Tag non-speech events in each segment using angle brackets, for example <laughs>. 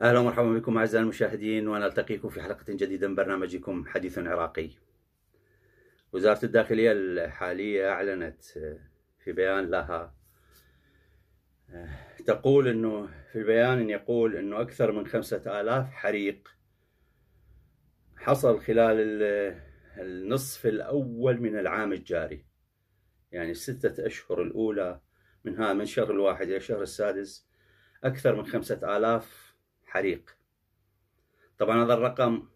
اهلا ومرحبا بكم اعزائي المشاهدين ونلتقيكم في حلقه جديده من برنامجكم حديث عراقي. وزاره الداخليه الحاليه اعلنت في بيان لها آه، تقول أنه في البيان إن يقول أنه أكثر من خمسة آلاف حريق حصل خلال النصف الأول من العام الجاري يعني الستة أشهر الأولى منها من شهر الواحد إلى شهر السادس أكثر من خمسة آلاف حريق طبعا هذا الرقم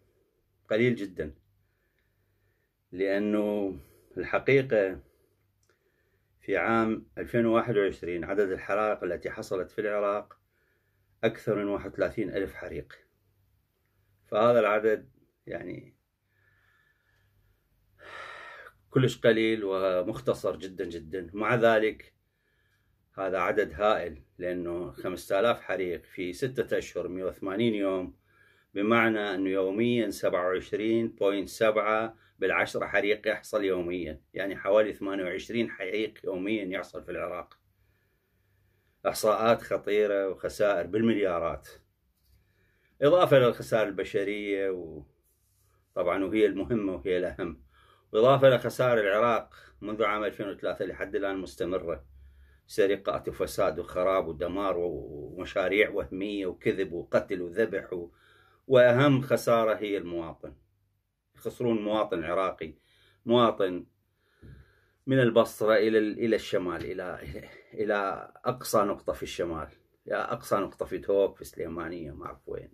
قليل جدا لأنه الحقيقة في عام 2021 عدد الحرائق التي حصلت في العراق أكثر من 31 ألف حريق فهذا العدد يعني كلش قليل ومختصر جدا جدا مع ذلك هذا عدد هائل لأنه 5000 حريق في ستة أشهر 180 يوم بمعنى أنه يوميا 27.7 بالعشرة حريق يحصل يوميا يعني حوالي 28 حريق يوميا يحصل في العراق إحصاءات خطيرة وخسائر بالمليارات إضافة للخسائر البشرية وطبعا وهي المهمة وهي الأهم وإضافة لخسائر العراق منذ عام 2003 لحد الآن مستمرة سرقات وفساد وخراب ودمار ومشاريع وهمية وكذب وقتل وذبح و... وأهم خسارة هي المواطن يخسرون مواطن عراقي مواطن من البصرة إلى إلى الشمال إلى <laughs> إلى أقصى نقطة في الشمال يا أقصى نقطة في توك في سليمانية ما أعرف وين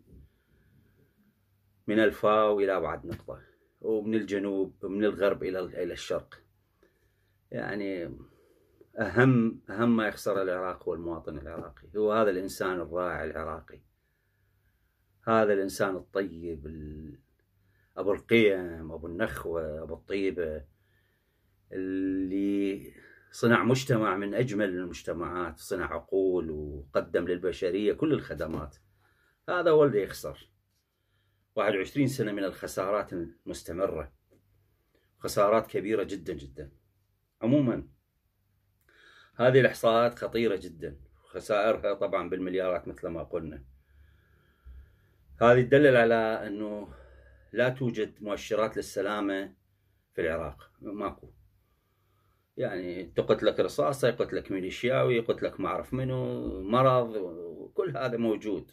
من الفاو إلى أبعد نقطة ومن الجنوب ومن الغرب إلى إلى الشرق يعني أهم أهم ما يخسر العراق هو المواطن العراقي هو هذا الإنسان الرائع العراقي هذا الإنسان الطيب أبو القيم أبو النخوة أبو الطيبة اللي صنع مجتمع من أجمل المجتمعات صنع عقول وقدم للبشرية كل الخدمات هذا هو اللي يخسر 21 سنة من الخسارات المستمرة خسارات كبيرة جدا جدا عموما هذه الإحصاءات خطيرة جدا خسائرها طبعا بالمليارات مثل ما قلنا هذه تدلل على أنه لا توجد مؤشرات للسلامة في العراق ماكو يعني تقتلك رصاصة يقتلك ميليشياوي يقتلك ما أعرف منو مرض كل هذا موجود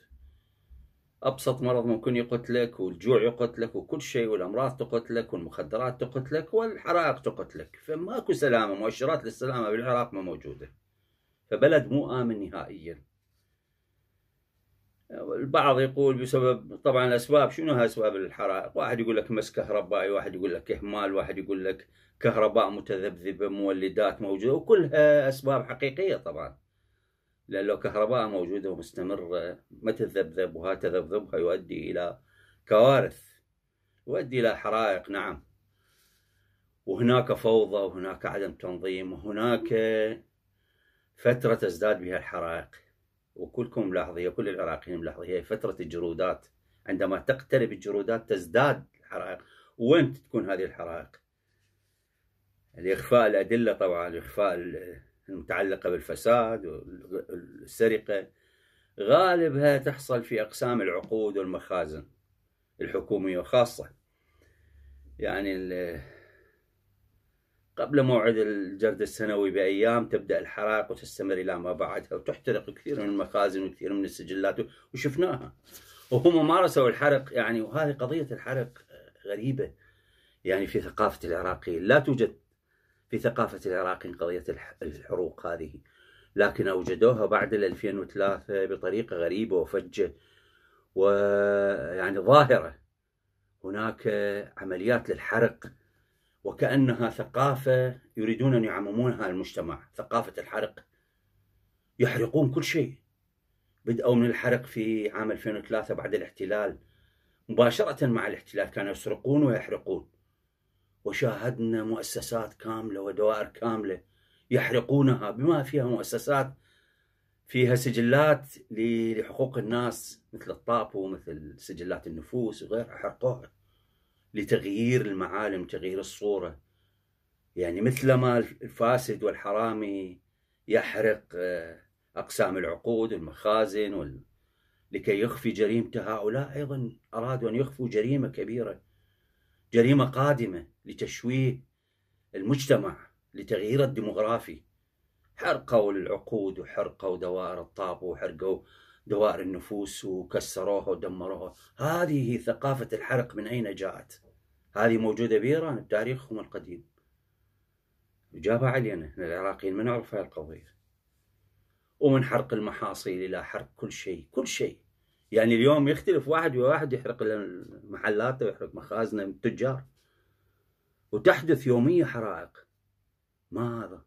أبسط مرض ممكن يقتلك والجوع يقتلك وكل شيء والأمراض تقتلك والمخدرات تقتلك والحرائق تقتلك فماكو سلامة مؤشرات للسلامة بالعراق ما موجودة فبلد مو آمن نهائياً البعض يقول بسبب طبعا الاسباب شنو اسباب الحرائق؟ واحد يقول لك مس كهربائي، واحد يقول لك اهمال، واحد يقول لك كهرباء متذبذبه مولدات موجوده وكلها اسباب حقيقيه طبعا. لان لو كهرباء موجوده ومستمره ما تتذبذب وها تذبذبها يؤدي الى كوارث. يؤدي الى حرائق نعم. وهناك فوضى وهناك عدم تنظيم وهناك فتره تزداد بها الحرائق. وكلكم ملاحظين كل العراقيين ملاحظين هي فترة الجرودات عندما تقترب الجرودات تزداد الحرائق وين تكون هذه الحرائق الإخفاء الأدلة طبعا الإخفاء المتعلقة بالفساد والسرقة غالبها تحصل في أقسام العقود والمخازن الحكومية وخاصة يعني قبل موعد الجرد السنوي بأيام تبدأ الحرائق وتستمر إلى ما بعدها وتحترق كثير من المخازن وكثير من السجلات وشفناها وهم مارسوا الحرق يعني وهذه قضية الحرق غريبة يعني في ثقافة العراقيين لا توجد في ثقافة العراقيين قضية الحروق هذه لكن أوجدوها بعد 2003 بطريقة غريبة وفجة ويعني ظاهرة هناك عمليات للحرق وكأنها ثقافة يريدون أن يعممونها المجتمع ثقافة الحرق يحرقون كل شيء بدأوا من الحرق في عام 2003 بعد الاحتلال مباشرة مع الاحتلال كانوا يسرقون ويحرقون وشاهدنا مؤسسات كاملة ودوائر كاملة يحرقونها بما فيها مؤسسات فيها سجلات لحقوق الناس مثل الطابو مثل سجلات النفوس وغيرها حرقوها لتغيير المعالم تغيير الصورة يعني مثلما الفاسد والحرامي يحرق آه، أقسام العقود والمخازن وال... لكي يخفي جريمته هؤلاء أيضا أرادوا أن يخفوا جريمة كبيرة جريمة قادمة لتشويه المجتمع لتغيير الديموغرافي حرقوا العقود وحرقوا دوائر الطابو وحرقوا دوائر النفوس وكسروها ودمروها هذه ثقافة الحرق من أين جاءت هذه موجودة بإيران بتاريخهم القديم إجابة علينا احنا العراقيين ما نعرف هاي القضية ومن حرق المحاصيل إلى حرق كل شيء كل شيء يعني اليوم يختلف واحد وواحد يحرق محلاته ويحرق مخازنه التجار وتحدث يومية حرائق ما هذا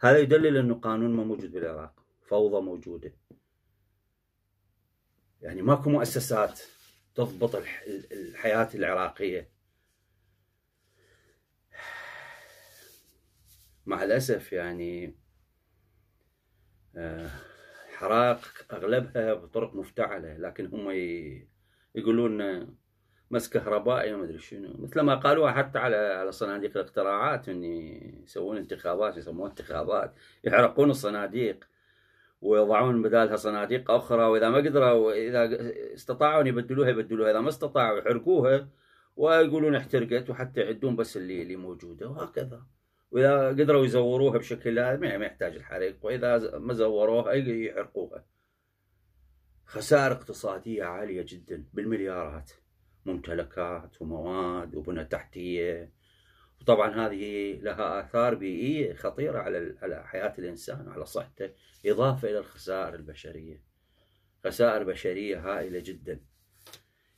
هذا يدلل أنه قانون ما موجود بالعراق فوضى موجوده يعني ماكو مؤسسات تضبط الحياة العراقية مع الأسف يعني آه، حرائق أغلبها بطرق مفتعلة لكن هم يقولون مس كهربائي ما ادري شنو مثل ما قالوها حتى على على صناديق الاقتراعات ان يسوون انتخابات يسمون انتخابات يحرقون الصناديق ويضعون بدالها صناديق اخرى واذا ما قدروا اذا استطاعوا ان يبدلوها يبدلوها اذا ما استطاعوا يحرقوها ويقولون احترقت وحتى يعدون بس اللي اللي موجوده وهكذا واذا قدروا يزوروها بشكل ما يحتاج الحريق واذا ما زوروها يحرقوها خسائر اقتصاديه عاليه جدا بالمليارات ممتلكات ومواد وبنى تحتيه وطبعا هذه لها آثار بيئية خطيرة على على حياة الإنسان وعلى صحته إضافة إلى الخسائر البشرية خسائر بشرية هائلة جدا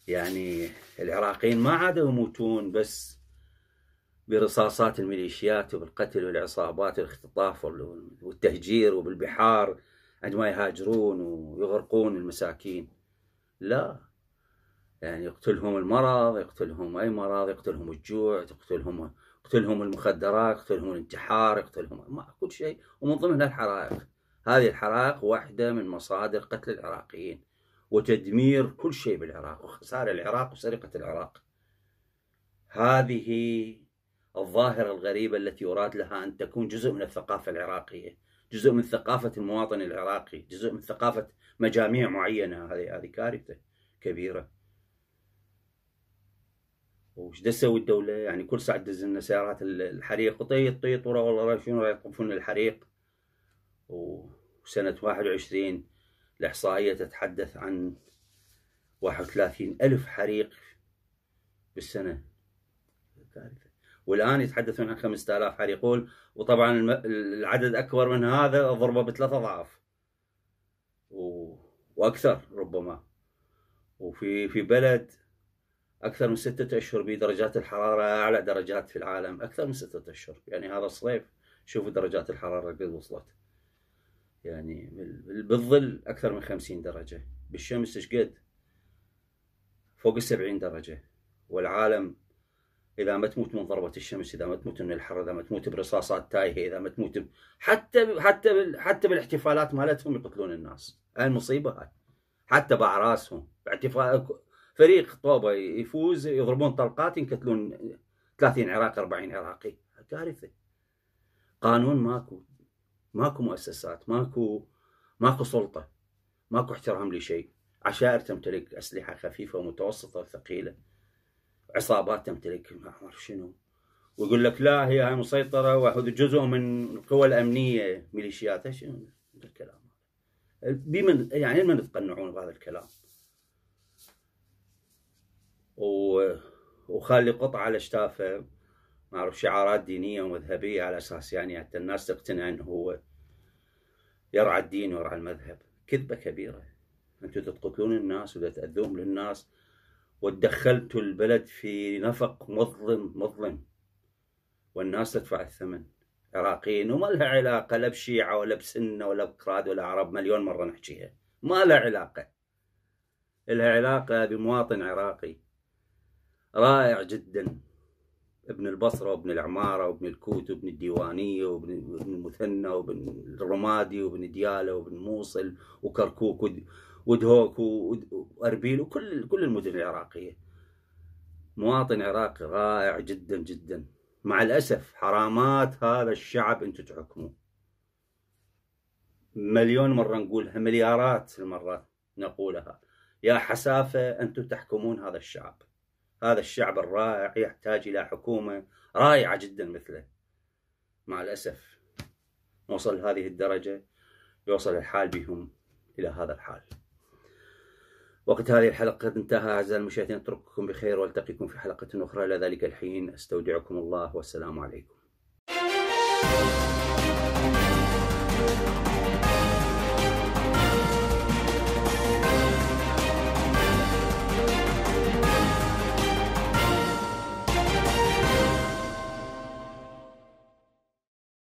يعني العراقيين ما عادوا يموتون بس برصاصات الميليشيات وبالقتل والعصابات والاختطاف والتهجير وبالبحار عندما يهاجرون ويغرقون المساكين لا يعني يقتلهم المرض يقتلهم أي مرض يقتلهم الجوع تقتلهم يقتلهم المخدرات يقتلهم الانتحار يقتلهم ما كل شيء ومن ضمنها الحرائق هذه الحرائق واحدة من مصادر قتل العراقيين وتدمير كل شيء بالعراق وخسارة العراق وسرقة العراق هذه الظاهرة الغريبة التي يراد لها أن تكون جزء من الثقافة العراقية جزء من ثقافة المواطن العراقي جزء من ثقافة مجاميع معينة هذه هذه كارثة كبيرة وش دسوا الدوله يعني كل ساعه تدز لنا سيارات الحريق وطيط طيط ورا والله شنو يطفون الحريق وسنه 21 الاحصائيه تتحدث عن 31 الف حريق بالسنه والان يتحدثون عن 5000 حريق وطبعا العدد اكبر من هذا ضربه بثلاث اضعاف واكثر ربما وفي في بلد أكثر من ستة أشهر بدرجات الحرارة أعلى درجات في العالم أكثر من ستة أشهر يعني هذا الصيف شوفوا درجات الحرارة قد وصلت يعني بالظل أكثر من خمسين درجة بالشمس إيش قد فوق السبعين درجة والعالم إذا ما تموت من ضربة الشمس إذا ما تموت من الحر إذا ما تموت برصاصات تايهة إذا ما تموت ب... حتى حتى ب... حتى بالاحتفالات مالتهم يقتلون الناس هاي المصيبة هاي حتى بأعراسهم باحتفال فريق طوبه يفوز يضربون طلقات ينقتلون 30 عراقي 40 عراقي كارثه قانون ماكو ماكو مؤسسات ماكو ماكو سلطه ماكو احترام لشيء عشائر تمتلك اسلحه خفيفه ومتوسطه وثقيله عصابات تمتلك ما اعرف شنو ويقول لك لا هي هاي مسيطره واخذ جزء من القوى الامنيه ميليشياتها شنو الكلام بمن يعني من تقنعون بهذا الكلام وخلي قطعة على شتافه ما اعرف شعارات دينية ومذهبية على أساس يعني حتى الناس تقتنع أنه هو يرعى الدين ويرعى المذهب كذبة كبيرة أنتم تقتلون الناس وتأذون للناس وتدخلتوا البلد في نفق مظلم مظلم والناس تدفع الثمن عراقيين وما لها علاقة لا بشيعة ولا بسنة ولا بكراد ولا عرب مليون مرة نحكيها ما لها علاقة لها علاقة بمواطن عراقي رائع جدا ابن البصرة وابن العمارة وابن الكوت وابن الديوانية وابن المثنى وابن الرمادي وابن ديالة وابن موصل وكركوك ودهوك واربيل وكل كل المدن العراقية مواطن عراقي رائع جدا جدا مع الأسف حرامات هذا الشعب انتم تحكموا مليون مرة نقولها مليارات المرات نقولها يا حسافة انتم تحكمون هذا الشعب هذا الشعب الرائع يحتاج إلى حكومة رائعة جدا مثله مع الأسف نوصل لهذه الدرجة يوصل الحال بهم إلى هذا الحال وقت هذه الحلقة انتهى أعزائي المشاهدين أترككم بخير وألتقيكم في حلقة أخرى إلى ذلك الحين أستودعكم الله والسلام عليكم